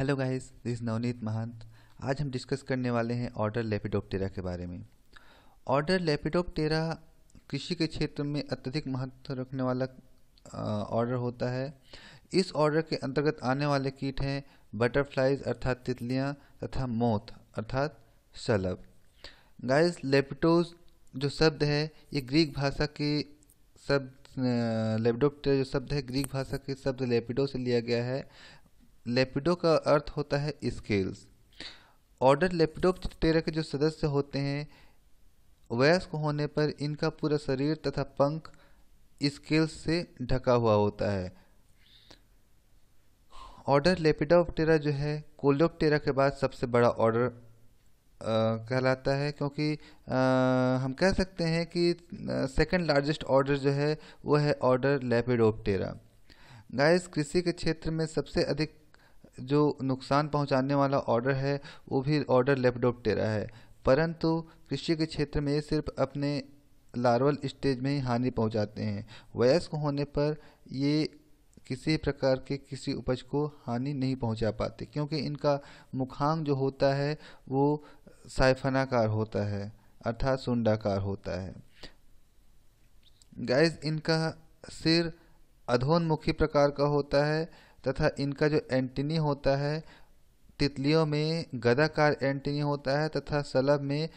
hello guys this Navneet Mahant आज हम discuss करने वाले हैं ऑर्डर लेपिडोप्टेरा के बारे में ऑर्डर लेपिडोप्टेरा कृषि के क्षेत्र में अत्यधिक महत्व रखने वाला ऑर्डर होता है इस ऑर्डर के अंतर्गत आने वाले कीट हैं बटरफ्लाइज अर्थात तितलियाँ तथा मोथ अर्थात शलब गाइस लेपिटोज जो शब्द है ये ग्रीक भाषा के शब्द लेपिडोप्टेरा जो शब्द है ग्रीक भाषा के शब्द लेपिडो से लिया गया है लेपिडो का अर्थ होता है स्केल्स ऑर्डर लेपिडोप्टेरा के जो सदस्य होते हैं वयस्क होने पर इनका पूरा शरीर तथा पंख स्केल्स से ढका हुआ होता है ऑर्डर लेपिडोप्टेरा जो है कोलोप्टेरा के बाद सबसे बड़ा ऑर्डर कहलाता है क्योंकि आ, हम कह सकते हैं कि सेकंड लार्जेस्ट ऑर्डर जो है वो है ऑर्डर लेपिडोप्टेरा गाइस कृषि के क्षेत्र में सबसे अधिक जो नुकसान पहुंचाने वाला ऑर्डर है वो भी ऑर्डर टेरा है परंतु कृषि के क्षेत्र में ये सिर्फ अपने लार्वल स्टेज में ही हानि पहुंचाते हैं वयस्क होने पर ये किसी प्रकार के किसी उपज को हानि नहीं पहुंचा पाते क्योंकि इनका मुखांग जो होता है वो साइफनाकार होता है अर्थात सुंडाकार होता है गैस इनका सिर अधोन्मुखी प्रकार का होता है तथा इनका जो एंटनी होता है तितलियों में गदाकार एंटनी होता है तथा सलब में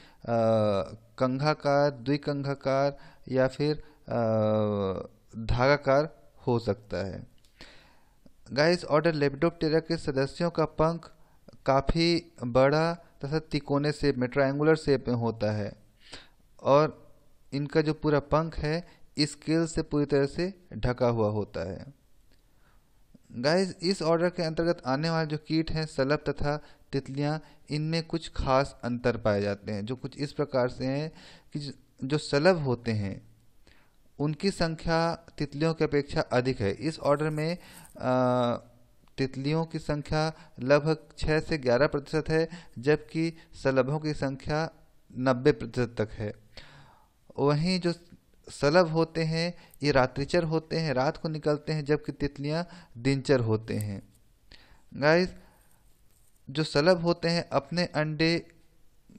कंघाकार द्विकंघाकार या फिर धागाकार हो सकता है गाइस ऑर्डर लेपिडोप्टेरा के सदस्यों का पंख काफ़ी बड़ा तथा तिकोने शेप में ट्राइंगुलर शेप में होता है और इनका जो पूरा पंख है स्केल से पूरी तरह से ढका हुआ होता है गाइस इस ऑर्डर के अंतर्गत आने वाले जो कीट हैं सलब तथा तितलियाँ इनमें कुछ खास अंतर पाए जाते हैं जो कुछ इस प्रकार से हैं कि जो सलब होते हैं उनकी संख्या तितलियों की अपेक्षा अधिक है इस ऑर्डर में आ, तितलियों की संख्या लगभग 6 से 11 प्रतिशत है जबकि सलभों की संख्या 90 प्रतिशत तक है वहीं जो सलभ होते हैं ये रात्रिचर होते हैं रात को निकलते हैं जबकि तितलियाँ दिनचर होते हैं गाइस जो सलभ होते हैं अपने अंडे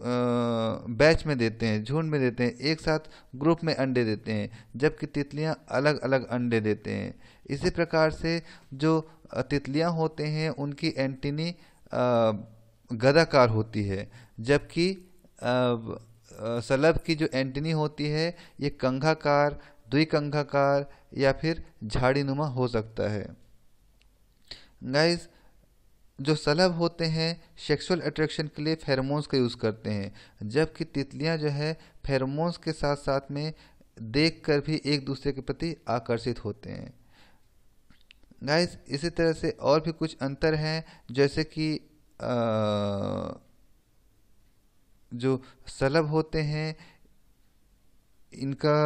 बैच में देते हैं झुंड में देते हैं एक साथ ग्रुप में अंडे देते हैं जबकि तितलियां अलग अलग अंडे देते हैं इसी प्रकार से जो तितलियां होते हैं उनकी एंटीनी गदाकार होती है जबकि सलब की जो एंटनी होती है ये कंघाकार द्विकंघाकार या फिर झाड़ीनुमा हो सकता है गाइस जो सलभ होते हैं सेक्सुअल अट्रैक्शन के लिए फेरमोन्स का यूज़ करते हैं जबकि तितलियां जो है फेरमोन्स के साथ साथ में देख कर भी एक दूसरे के प्रति आकर्षित होते हैं गाइस इसी तरह से और भी कुछ अंतर हैं जैसे कि आ, जो सलभ होते हैं इनका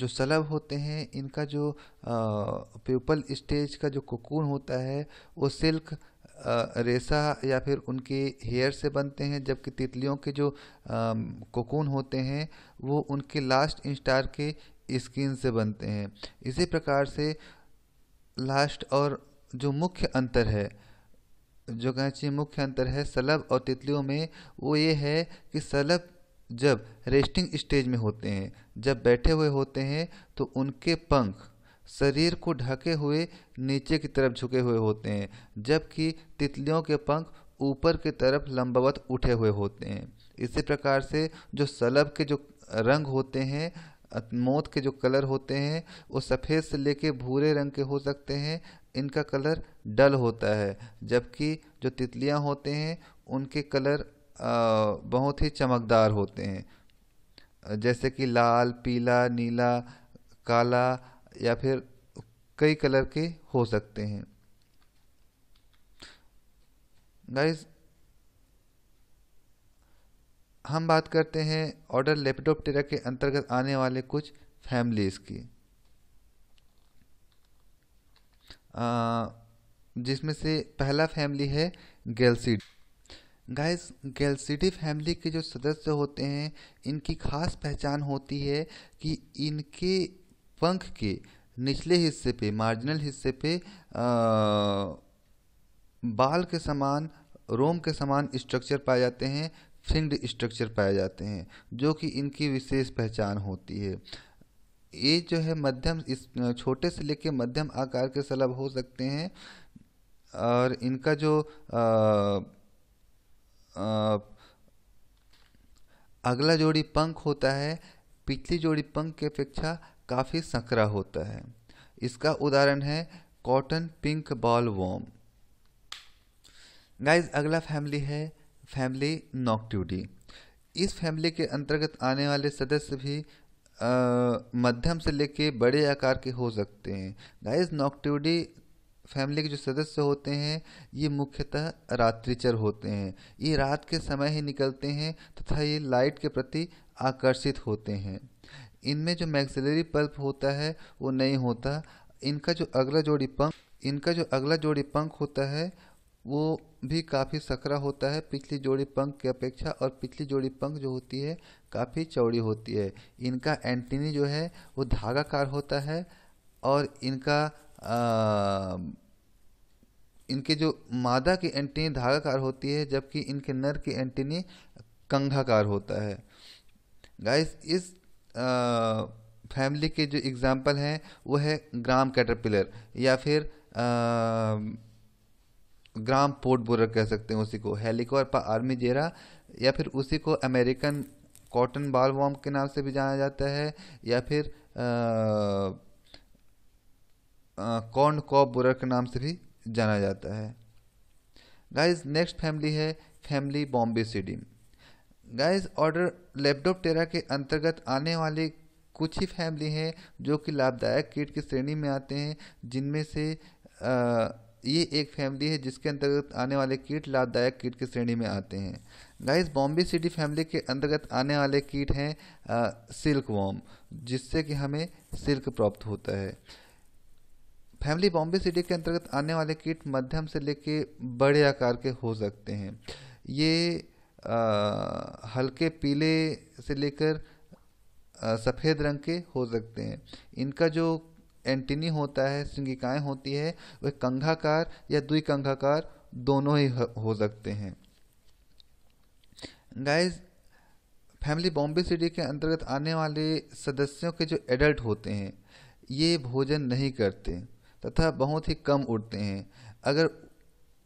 जो सलब होते हैं इनका जो प्यूपल स्टेज का जो कोकून होता है वो सिल्क रेसा या फिर उनके हेयर से बनते हैं जबकि तितलियों के जो कोकून होते हैं वो उनके लास्ट इंस्टार के स्किन से बनते हैं इसी प्रकार से लास्ट और जो मुख्य अंतर है जो कहना मुख्य अंतर है सलभ और तितलियों में वो ये है कि सलब जब रेस्टिंग स्टेज में होते हैं जब बैठे हुए होते हैं तो उनके पंख शरीर को ढके हुए नीचे की तरफ झुके हुए होते हैं जबकि तितलियों के पंख ऊपर की तरफ लंबवत उठे हुए होते हैं इसी प्रकार से जो सलब के जो रंग होते हैं मौत के जो कलर होते हैं वो सफ़ेद से लेके भूरे रंग के हो सकते हैं इनका कलर डल होता है जबकि जो तितलियां होते हैं उनके कलर बहुत ही चमकदार होते हैं जैसे कि लाल पीला नीला काला या फिर कई कलर के हो सकते हैं गाइस हम बात करते हैं ऑर्डर टेरा के अंतर्गत आने वाले कुछ फैमिलीज़ की जिसमें से पहला फैमिली है गैलसीड गाइस गैलसीडी फैमिली के जो सदस्य होते हैं इनकी खास पहचान होती है कि इनके पंख के निचले हिस्से पे मार्जिनल हिस्से पे आ, बाल के समान रोम के समान स्ट्रक्चर पाए जाते हैं फिंग्ड स्ट्रक्चर पाए जाते हैं जो कि इनकी विशेष पहचान होती है ये जो है मध्यम इस छोटे से लेके मध्यम आकार के सलब हो सकते हैं और इनका जो आ, आ, अगला जोड़ी पंख होता है पिछली जोड़ी पंख की अपेक्षा काफ़ी संकरा होता है इसका उदाहरण है cotton pink bollworm guys अगला फैमिली है फैमिली नॉक्ट्यूडी इस फैमिली के अंतर्गत आने वाले सदस्य भी मध्यम से लेके बड़े आकार के हो सकते हैं गाइस नॉक्टिवडी फैमिली के जो सदस्य होते हैं ये मुख्यतः रात्रिचर होते हैं ये रात के समय ही निकलते हैं तथा तो ये लाइट के प्रति आकर्षित होते हैं इनमें जो मैक्सिलरी पल्प होता है वो नहीं होता इनका जो अगला जोड़ी पंख इनका जो अगला जोड़ी पंख होता है वो भी काफ़ी सकरा होता है पिछली जोड़ी पंख की अपेक्षा और पिछली जोड़ी पंख जो होती है काफ़ी चौड़ी होती है इनका एंटीनी जो है वो धागाकार होता है और इनका आ, इनके जो मादा की एंटीनी धागाकार होती है जबकि इनके नर की एंटीनी कंघाकार होता है गाइस इस आ, फैमिली के जो एग्जाम्पल हैं वो है ग्राम कैटरपिलर या फिर आ, ग्राम पोर्ट बोरर कह सकते हैं उसी को हेलिकॉर्पा आर्मी जेरा या फिर उसी को अमेरिकन कॉटन बाल वॉम के नाम से भी जाना जाता है या फिर कॉर्न कॉप बोरर के नाम से भी जाना जाता है गाइस नेक्स्ट फैमिली है family Bombycidae guys order Lepidoptera के अंतर्गत आने वाले कुछ ही फैमिली हैं जो कि लाभदायक कीट की श्रेणी में आते हैं जिनमें से आ, ये एक फैमिली है जिसके अंतर्गत आने वाले कीट लाभदायक कीट की श्रेणी में आते हैं गाइस बॉम्बे सिटी फैमिली के अंतर्गत आने वाले कीट हैं सिल्क वॉम जिससे कि हमें सिल्क प्राप्त होता है फैमिली बॉम्बे सिटी के अंतर्गत आने वाले कीट मध्यम से लेके बड़े आकार के हो सकते हैं ये आ, हल्के पीले से लेकर सफ़ेद रंग के हो सकते हैं इनका जो एंटीनी होता है सिंगिकाएँ होती है वे कंघाकार या कंघाकार दोनों ही हो सकते हैं गाइस फैमिली बॉम्बे सिटी के अंतर्गत आने वाले सदस्यों के जो एडल्ट होते हैं ये भोजन नहीं करते तथा बहुत ही कम उड़ते हैं अगर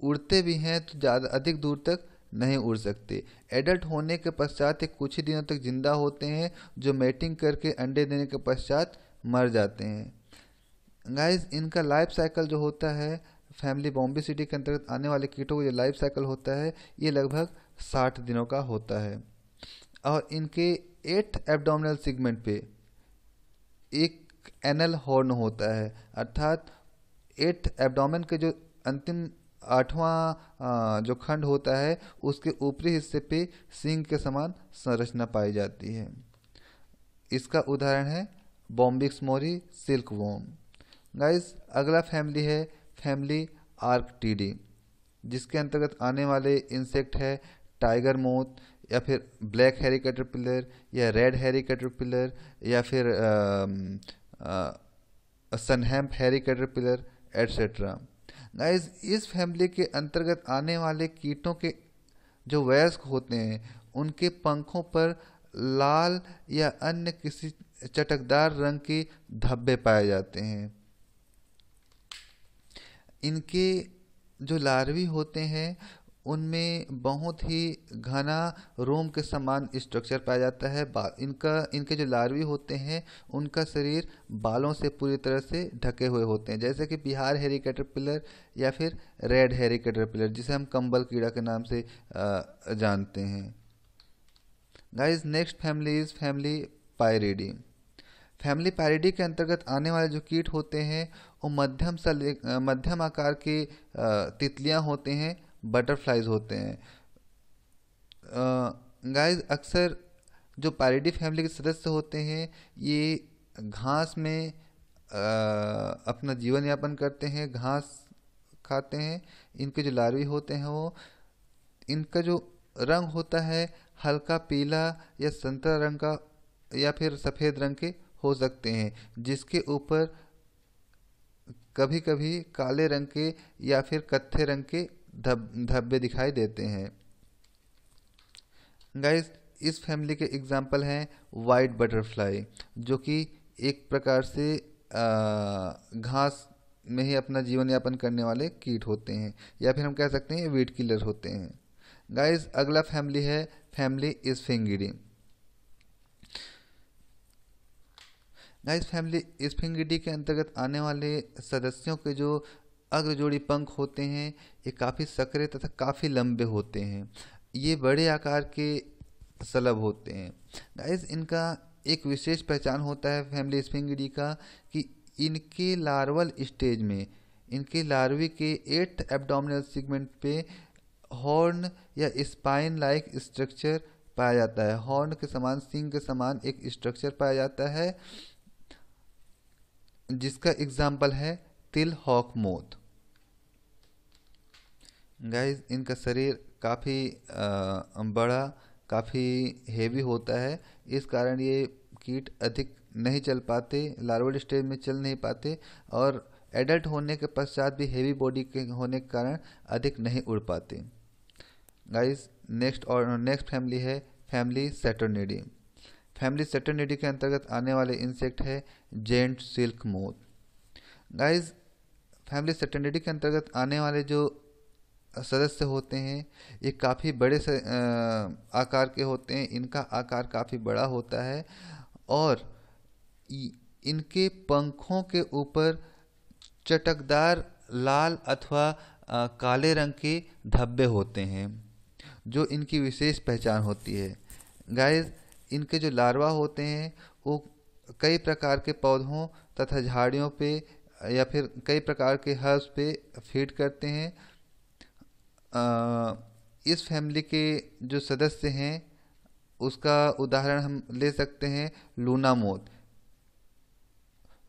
उड़ते भी हैं तो ज़्यादा अधिक दूर तक नहीं उड़ सकते एडल्ट होने के पश्चात ये कुछ ही दिनों तक जिंदा होते हैं जो मेटिंग करके अंडे देने के पश्चात मर जाते हैं गाइस इनका लाइफ साइकिल जो होता है फैमिली बॉम्बे सिटी के अंतर्गत आने वाले कीटों का जो लाइफ साइकिल होता है ये लगभग साठ दिनों का होता है और इनके एट एबडोमिनल सिगमेंट पे एक एनल हॉर्न होता है अर्थात एट एबडोम के जो अंतिम आठवां जो खंड होता है उसके ऊपरी हिस्से पे सिंग के समान संरचना पाई जाती है इसका उदाहरण है Bombyx mori silkworm guys अगला फैमिली है फैमिली आर्कटीडी जिसके अंतर्गत आने वाले इंसेक्ट है टाइगर मोथ या फिर ब्लैक हैरी कैटरपिलर या रेड हैरी कैटरपिलर या फिर sunhemp hairy caterpillar etcetera guys इस फैमिली के अंतर्गत आने वाले कीटों के जो वयस्क होते हैं उनके पंखों पर लाल या अन्य किसी चटकदार रंग के धब्बे पाए जाते हैं इनके जो लार्वी होते हैं उनमें बहुत ही घना रोम के समान स्ट्रक्चर पाया जाता है इनका इनके जो लार्वी होते हैं उनका शरीर बालों से पूरी तरह से ढके हुए होते हैं जैसे कि बिहार हेरी कैटरपिलर या फिर रेड हेरी कैटरपिलर जिसे हम कंबल कीड़ा के नाम से जानते हैं guys next family is family Pieridae family Pieridae के अंतर्गत आने वाले जो कीट होते हैं वो मध्यम सा मध्यम आकार के तितलियाँ होते हैं बटरफ्लाइज होते हैं गाइस अक्सर जो पैरिडी फैमिली के सदस्य होते हैं ये घास में आ, अपना जीवन यापन करते हैं घास खाते हैं इनके जो लार्वे होते हैं वो इनका जो रंग होता है हल्का पीला या संतरा रंग का या फिर सफ़ेद रंग के हो सकते हैं जिसके ऊपर कभी कभी काले रंग के या फिर कत्थे रंग के धब धब्बे दिखाई देते हैं गाइस इस फैमिली के एग्जाम्पल हैं वाइट बटरफ्लाई जो कि एक प्रकार से घास में ही अपना जीवन यापन करने वाले कीट होते हैं या फिर हम कह सकते हैं वीट किलर होते हैं गाइस अगला फैमिली है फैमिली इस फिंगिरी नाइस फैमिली स्फिंगिडी के अंतर्गत आने वाले सदस्यों के जो अग्रजोड़ी पंख होते हैं ये काफ़ी सक्रिय तथा काफ़ी लंबे होते हैं ये बड़े आकार के सलभ होते हैं गाइस इनका एक विशेष पहचान होता है फैमिली स्पिंगडी का कि इनके लार्वल स्टेज में इनके लार्वी के एट एब्डोमिनल सेगमेंट पे हॉर्न या स्पाइन लाइक स्ट्रक्चर पाया जाता है हॉर्न के समान सिंग के समान एक स्ट्रक्चर पाया जाता है जिसका एग्जाम्पल है तिल हॉक मोथ गाइज इनका शरीर काफ़ी बड़ा काफ़ी हेवी होता है इस कारण ये कीट अधिक नहीं चल पाते लार्वल स्टेज में चल नहीं पाते और एडल्ट होने के पश्चात भी हेवी बॉडी के होने के कारण अधिक नहीं उड़ पाते गाइस नेक्स्ट और नेक्स्ट फैमिली है फैमिली सेटोनिडी फैमिली सेटनिडी के अंतर्गत आने वाले इंसेक्ट है giant silk moth guys family Saturniidae के अंतर्गत आने वाले जो सदस्य होते हैं ये काफ़ी बड़े से, आ, आकार के होते हैं इनका आकार काफ़ी बड़ा होता है और इनके पंखों के ऊपर चटकदार लाल अथवा काले रंग के धब्बे होते हैं जो इनकी विशेष पहचान होती है गाइस इनके जो लार्वा होते हैं वो कई प्रकार के पौधों तथा झाड़ियों पे या फिर कई प्रकार के हर्ब्स पे फीड करते हैं आ, इस फैमिली के जो सदस्य हैं उसका उदाहरण हम ले सकते हैं लूना मोत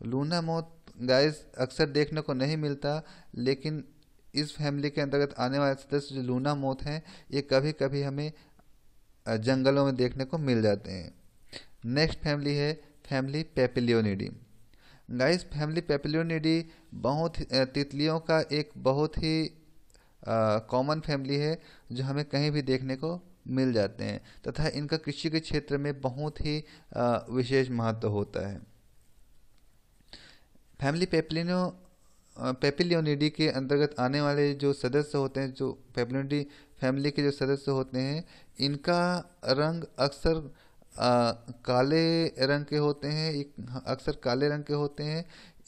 लूना मोत गाइस अक्सर देखने को नहीं मिलता लेकिन इस फैमिली के अंतर्गत आने वाले सदस्य जो लूना मोत हैं ये कभी कभी हमें जंगलों में देखने को मिल जाते हैं नेक्स्ट फैमिली है family Papilionidae guys family Papilionidae बहुत तितलियों का एक बहुत ही कॉमन फैमिली है जो हमें कहीं भी देखने को मिल जाते हैं तथा इनका कृषि के क्षेत्र में बहुत ही विशेष महत्व होता है फैमिली पेपलिनो पेपिलियोनिडी के अंतर्गत आने वाले जो सदस्य होते हैं जो पेपिलियोनिडी फैमिली के जो सदस्य होते हैं इनका रंग अक्सर काले रंग के होते हैं अक्सर काले रंग के होते हैं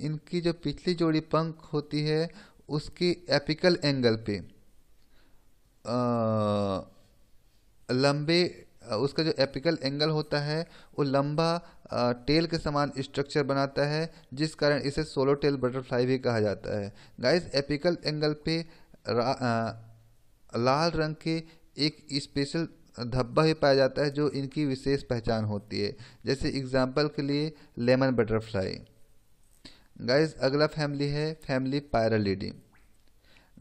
इनकी जो पिछली जोड़ी पंख होती है उसकी एपिकल एंगल पे आ, लंबे उसका जो एपिकल एंगल होता है वो लंबा टेल के समान स्ट्रक्चर बनाता है जिस कारण इसे सोलो टेल बटरफ्लाई भी कहा जाता है गाइस एपिकल एंगल पे लाल रंग के एक स्पेशल धब्बा ही पाया जाता है जो इनकी विशेष पहचान होती है जैसे एग्जाम्पल के लिए लेमन बटरफ्लाई गाइस अगला फैमिली है family Pyralidae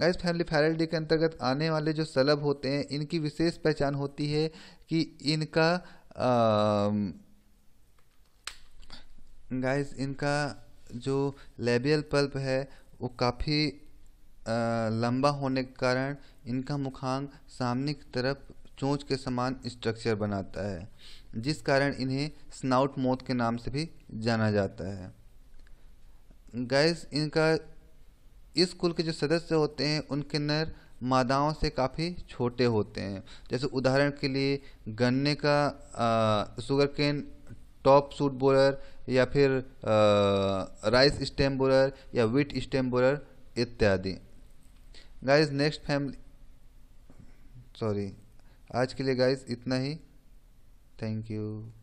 guys family Pyralidae के अंतर्गत आने वाले जो सलभ होते हैं इनकी विशेष पहचान होती है कि इनका गाइस इनका जो लेबियल पल्प है वो काफ़ी लंबा होने के कारण इनका मुखांग सामने की तरफ चोंच के समान स्ट्रक्चर बनाता है जिस कारण इन्हें स्नाउट मोथ के नाम से भी जाना जाता है गैस इनका इस कुल के जो सदस्य होते हैं उनके नर मादाओं से काफ़ी छोटे होते हैं जैसे उदाहरण के लिए गन्ने का sugarcane top shoot borer या फिर आ, राइस स्टेम बोलर या व्हीट स्टेम बोलर इत्यादि गाइस नेक्स्ट फैमिली सॉरी आज के लिए गाइस इतना ही थैंक यू